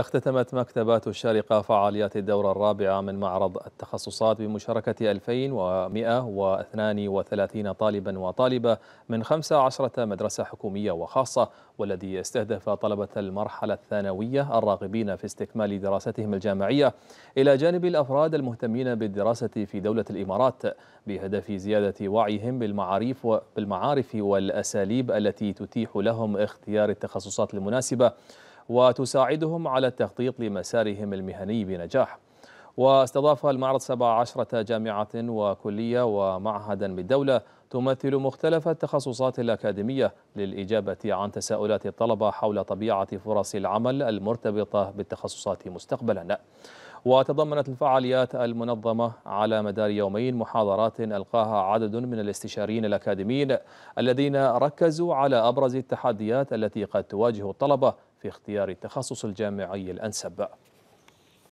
اختتمت مكتبات الشارقة فعاليات الدورة الرابعة من معرض التخصصات بمشاركة 2132 طالبا وطالبة من 15 مدرسة حكومية وخاصة والذي استهدف طلبة المرحلة الثانوية الراغبين في استكمال دراستهم الجامعية إلى جانب الأفراد المهتمين بالدراسة في دولة الإمارات بهدف زيادة وعيهم بالمعارف بالمعارف والأساليب التي تتيح لهم اختيار التخصصات المناسبة وتساعدهم على التخطيط لمسارهم المهني بنجاح واستضاف المعرض 17 جامعة وكلية ومعهدا بالدولة تمثل مختلف التخصصات الأكاديمية للإجابة عن تساؤلات الطلبة حول طبيعة فرص العمل المرتبطة بالتخصصات مستقبلا وتضمنت الفعاليات المنظمة على مدار يومين محاضرات ألقاها عدد من الاستشاريين الأكاديميين الذين ركزوا على أبرز التحديات التي قد تواجه الطلبة في اختيار التخصص الجامعي الأنسب